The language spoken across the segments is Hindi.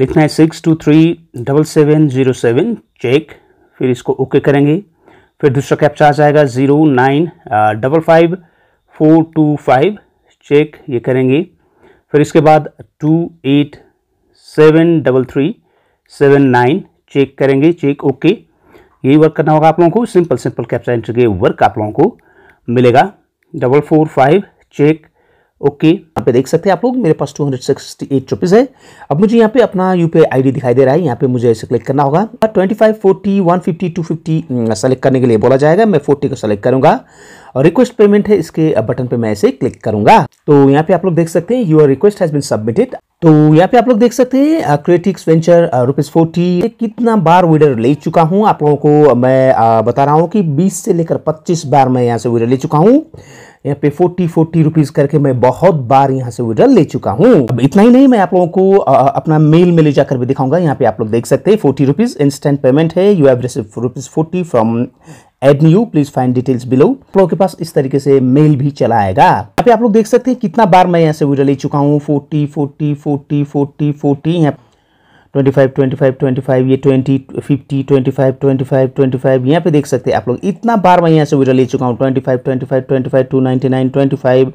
लिखना है six two three double seven zero seven check फिर इसको ओके करेंगे फिर दूसरा कैप्चा आ जाएगा zero nine double five four two five check ये करेंगे फिर इसके बाद two eight seven double three seven nine check करेंगे चेक ओके यही वर्क करना होगा आप लोगों को सिंपल सिंपल कैप्चा एंट्री के वर्क आप लोगों को मिलेगा double four five check okay यहाँ पे देख सकते हैं आप लोग मेरे पास two hundred sixty eight rupees है अब मुझे यहाँ पे अपना यू पी आई दिखाई दे रहा है यहाँ पे मुझे इसे क्लिक करना होगा twenty five forty one fifty two fifty select करने के लिए बोला जाएगा मैं फोर्टी को सेलेक्ट करूंगा और रिक्वेस्ट पेमेंट है इसके बटन पे मैं इसे क्लिक करूंगा तो यहाँ पे आप लोग देख सकते हैं your request has been submitted तो यहाँ पे आप लोग देख सकते हैं क्रिएटिक्स वेंचर रुपीज़ फोर्टी कितना बार वीडर ले चुका हूँ आप लोगों को मैं बता रहा हूँ कि 20 से लेकर 25 बार मैं यहाँ से वीडर ले चुका हूँ यहाँ पे फोर्टी फोर्टी रुपीज करके मैं बहुत बार यहाँ से विड्रल ले चुका हूँ अब इतना ही नहीं मैं आप लोगों को आ, अपना मेल में ले जाकर भी दिखाऊंगा यहाँ पे आप लोग देख सकते हैं फोर्टी रुपीज इंस्टेंट पेमेंट है you have receive rupees forty from ad new please find details below आप लोगों के पास इस तरीके से मेल भी चला आएगा यहाँ पे आप लोग देख सकते हैं कितना बार मैं यहाँ से विड्रल ले चुका हूँ forty forty forty forty forty यहाँ twenty five twenty five twenty five ये twenty fifty twenty five twenty five यहाँ पे देख सकते हैं आप लोग इतना बार मैं यहाँ से विड्रॉ ले चुका हूँ twenty five twenty five twenty five two ninety nine twenty five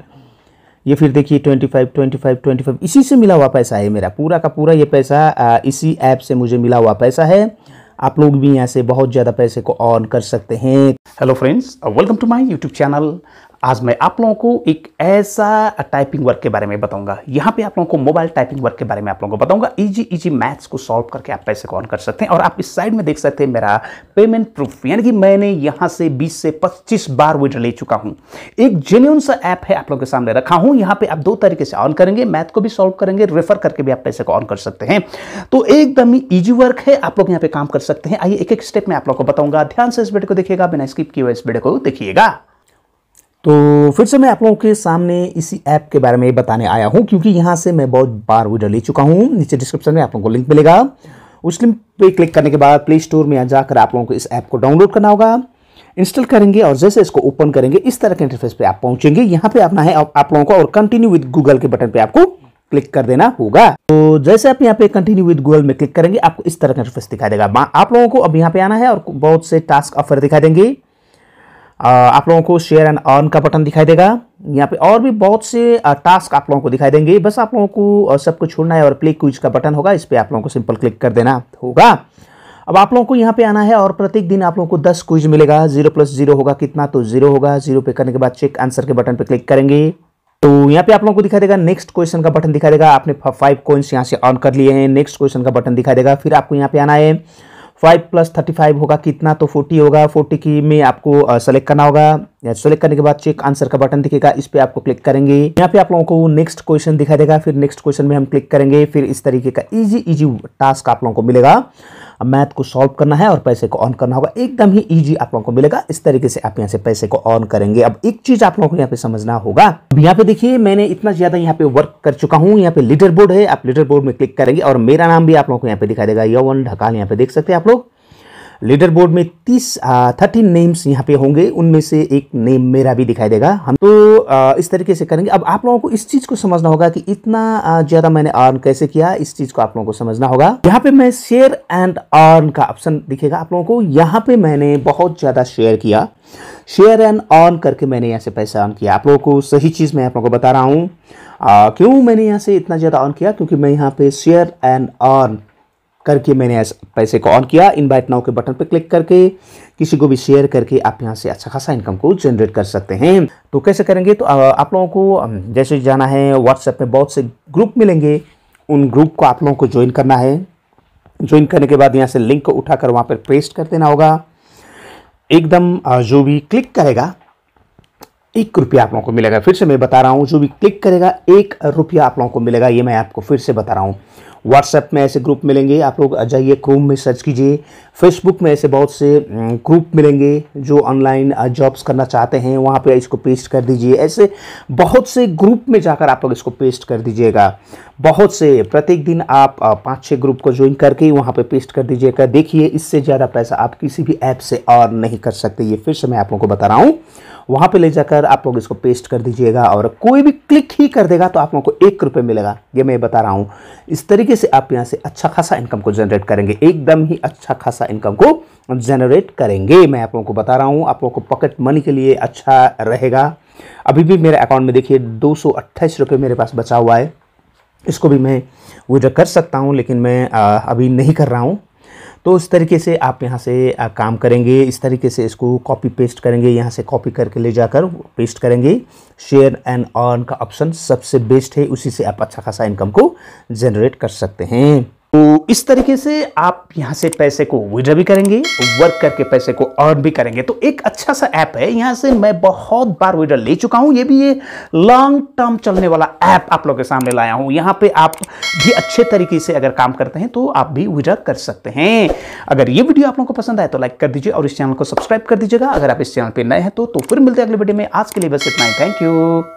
ये फिर देखिए twenty five twenty five twenty five इसी से मिला हुआ पैसा है मेरा पूरा का पूरा ये पैसा इसी ऐप से मुझे मिला हुआ पैसा है आप लोग भी यहाँ से बहुत ज़्यादा पैसे को ऑन कर सकते हैं hello friends welcome to my YouTube channel आज मैं आप लोगों को एक ऐसा टाइपिंग वर्क के बारे में बताऊंगा यहाँ पे आप लोगों को मोबाइल टाइपिंग वर्क के बारे में आप लोगों को बताऊंगा इजी इजी मैथ्स को सॉल्व करके आप पैसे कॉन कर सकते हैं और आप इस साइड में देख सकते हैं मेरा पेमेंट प्रूफ यानी कि मैंने यहाँ से 20 से 25 बार विड ले चुका हूँ एक जेन्यून सा ऐप है आप लोगों के सामने रखा हूँ यहाँ पर आप दो तरीके से ऑन करेंगे मैथ को भी सॉल्व करेंगे रेफर करके भी आप पैसे को ऑन कर सकते हैं तो एकदम ही ईजी वर्क है आप लोग यहाँ पे काम कर सकते हैं आइए एक एक स्टेप में आप लोग को बताऊंगा ध्यान से इस वीडियो को देखिएगा बिना स्किप किए इस वीडियो को देखिएगा तो फिर से मैं आप लोगों के सामने इसी ऐप के बारे में बताने आया हूं क्योंकि यहाँ से मैं बहुत बार वीडियो ले चुका हूं नीचे डिस्क्रिप्शन में आप लोगों को लिंक मिलेगा उस लिंक पे क्लिक करने के बाद प्ले स्टोर में जाकर आप लोगों को इस ऐप को डाउनलोड करना होगा इंस्टॉल करेंगे और जैसे इसको ओपन करेंगे इस तरह के इंटरफेस पे आप पहुंचेंगे यहाँ पे अपना है आप लोगों को और कंटिन्यू विद गूगल के बटन पर आपको क्लिक कर देना होगा तो जैसे आप यहाँ पे कंटिन्यू विद गूगल में क्लिक करेंगे आपको इस तरह का इंटरफेस दिखाई देगा आप लोगों को अब यहाँ पे आना है और बहुत से टास्क ऑफर दिखाई देंगे आप लोगों को शेयर एंड अर्न का बटन दिखाई देगा यहाँ पे और भी बहुत से टास्क आप लोगों को दिखाई देंगे बस आप लोगों को सबको छोड़ना है और प्ले क्विज का बटन होगा इस पर आप लोगों को सिंपल क्लिक कर देना होगा अब आप लोगों को यहाँ पे आना है और प्रत्येक दिन आप लोगों को 10 क्विज मिलेगा जीरो प्लस जीरो होगा कितना तो जीरो होगा जीरो पे करने के बाद चेक आंसर के बटन पे क्लिक करेंगे तो यहाँ पे आप लोगों को दिखाई देगा नेक्स्ट क्वेश्चन का बटन दिखाई देगा आपने फाइव कॉइन्स यहाँ से ऑन कर लिए हैं नेक्स्ट क्वेश्चन का बटन दिखाई देगा फिर आपको यहाँ पे आना है फाइव प्लस थर्टी फाइव होगा कितना तो फोर्टी होगा फोर्टी की में आपको सेलेक्ट करना होगा सेलेक्ट करने के बाद चेक आंसर का बटन दिखेगा इस पर आपको क्लिक करेंगे यहाँ पे आप लोगों को नेक्स्ट क्वेश्चन दिखाई देगा फिर नेक्स्ट क्वेश्चन में हम क्लिक करेंगे फिर इस तरीके का इजी इजी टास्क आप लोगों को मिलेगा मैथ को सॉल्व करना है और पैसे को ऑन करना होगा एकदम ही ईजी आप लोगों को मिलेगा इस तरीके से आप यहाँ से पैसे को ऑन करेंगे अब एक चीज आप लोगों को यहाँ पे समझना होगा अब यहाँ पे देखिए मैंने इतना ज्यादा यहाँ पे वर्क कर चुका हूँ यहाँ पे लीडर बोर्ड है आप लीडर बोर्ड में क्लिक करेंगे और मेरा नाम भी आप लोगों को यहाँ पे दिखाई देगा यवन ढकाल यहाँ पे देख सकते हैं आप लोग लीडर बोर्ड में तीस थर्टीन नेम्स यहाँ पे होंगे उनमें से एक नेम मेरा भी दिखाई देगा हम तो आ, इस तरीके से करेंगे अब आप लोगों को इस चीज़ को समझना होगा कि इतना ज़्यादा मैंने अर्न कैसे किया इस चीज़ को आप लोगों को समझना होगा यहाँ पे मैं शेयर एंड अर्न का ऑप्शन दिखेगा आप लोगों को यहाँ पे मैंने बहुत ज़्यादा शेयर किया शेयर एंड अर्न करके मैंने यहाँ से पैसा अर्न किया आप लोगों को सही चीज़ मैं आप लोगों को बता रहा हूँ क्यों मैंने यहाँ से इतना ज़्यादा अर्न किया क्योंकि मैं यहाँ पे शेयर एंड अर्न करके मैंने पैसे को ऑन किया इनवाइट नाउ के बटन पर क्लिक करके किसी को भी शेयर करके आप यहाँ से अच्छा खासा इनकम को जनरेट कर सकते हैं तो कैसे करेंगे तो आप लोगों को जैसे जाना है व्हाट्सएप में बहुत से ग्रुप मिलेंगे उन ग्रुप को आप लोगों को ज्वाइन करना है ज्वाइन करने के बाद यहाँ से लिंक को उठाकर वहाँ पर पेस्ट कर देना होगा एकदम जो भी क्लिक करेगा एक रुपया आप लोगों को मिलेगा फिर से मैं बता रहा हूँ जो भी क्लिक करेगा एक रुपया आप लोगों को मिलेगा ये मैं आपको फिर से बता रहा हूँ व्हाट्सएप में ऐसे ग्रुप मिलेंगे आप लोग जाइए क्रोम में सर्च कीजिए फेसबुक में ऐसे बहुत से ग्रुप मिलेंगे जो ऑनलाइन जॉब्स करना चाहते हैं वहाँ पे इसको पेस्ट कर दीजिए ऐसे बहुत से ग्रुप में जाकर आप लोग इसको पेस्ट कर दीजिएगा बहुत से प्रत्येक दिन आप पाँच छः ग्रुप को ज्वाइन करके वहाँ पे पेस्ट कर दीजिएगा देखिए इससे ज़्यादा पैसा आप किसी भी ऐप से और नहीं कर सकते ये फिर से मैं आप लोगों को बता रहा हूँ वहाँ पे ले जाकर आप लोग इसको पेस्ट कर दीजिएगा और कोई भी क्लिक ही कर देगा तो आप लोगों को एक रुपये मिलेगा ये मैं बता रहा हूँ इस तरीके तरीके से आप यहाँ से अच्छा खासा इनकम को जनरेट करेंगे एकदम ही अच्छा खासा इनकम को जनरेट करेंगे मैं आप लोगों को बता रहा हूँ आप लोगों को पॉकेट मनी के लिए अच्छा रहेगा अभी भी मेरे अकाउंट में देखिए दो सौ मेरे पास बचा हुआ है इसको भी मैं विड्रॉ कर सकता हूँ लेकिन मैं अभी नहीं कर रहा हूँ तो इस तरीके से आप यहाँ से काम करेंगे इस तरीके से इसको कॉपी पेस्ट करेंगे यहाँ से कॉपी करके ले जाकर पेस्ट करेंगे शेयर एंड ऑन का ऑप्शन सबसे बेस्ट है उसी से आप अच्छा खासा इनकम को जनरेट कर सकते हैं तो इस तरीके से आप यहां से पैसे को विड्रॉ भी करेंगे वर्क करके पैसे को अर्न भी करेंगे तो एक अच्छा सा ऐप है यहां से मैं बहुत बार विड्रॉ ले चुका हूं ये भी ये लॉन्ग टर्म चलने वाला ऐप आप लोग के सामने लाया हूं यहाँ पे आप भी अच्छे तरीके से अगर काम करते हैं तो आप भी विड्रॉ कर सकते हैं अगर ये वीडियो आप लोग को पसंद आए तो लाइक कर दीजिए और इस चैनल को सब्सक्राइब कर दीजिएगा अगर आप इस चैनल पर नए हैं तो, तो फिर मिलते हैं अगले वीडियो में आज के लिए बस इतना ही थैंक यू